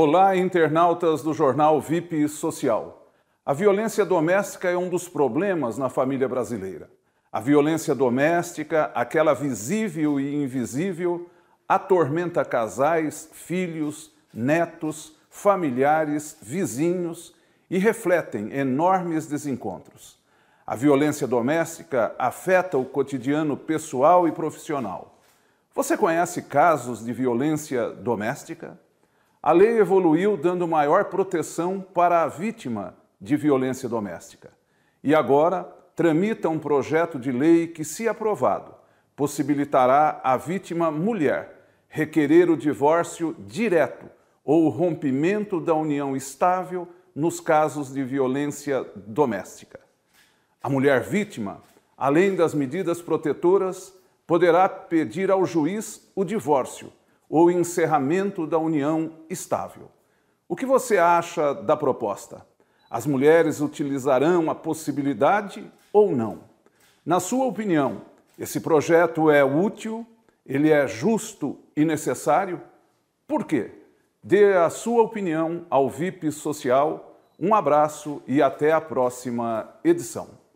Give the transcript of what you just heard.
Olá, internautas do jornal VIP Social. A violência doméstica é um dos problemas na família brasileira. A violência doméstica, aquela visível e invisível, atormenta casais, filhos, netos, familiares, vizinhos e refletem enormes desencontros. A violência doméstica afeta o cotidiano pessoal e profissional. Você conhece casos de violência doméstica? A lei evoluiu dando maior proteção para a vítima de violência doméstica. E agora tramita um projeto de lei que, se aprovado, possibilitará à vítima mulher requerer o divórcio direto ou o rompimento da união estável nos casos de violência doméstica. A mulher vítima, além das medidas protetoras, poderá pedir ao juiz o divórcio ou encerramento da união estável. O que você acha da proposta? As mulheres utilizarão a possibilidade ou não? Na sua opinião, esse projeto é útil? Ele é justo e necessário? Por quê? Dê a sua opinião ao VIP Social. Um abraço e até a próxima edição.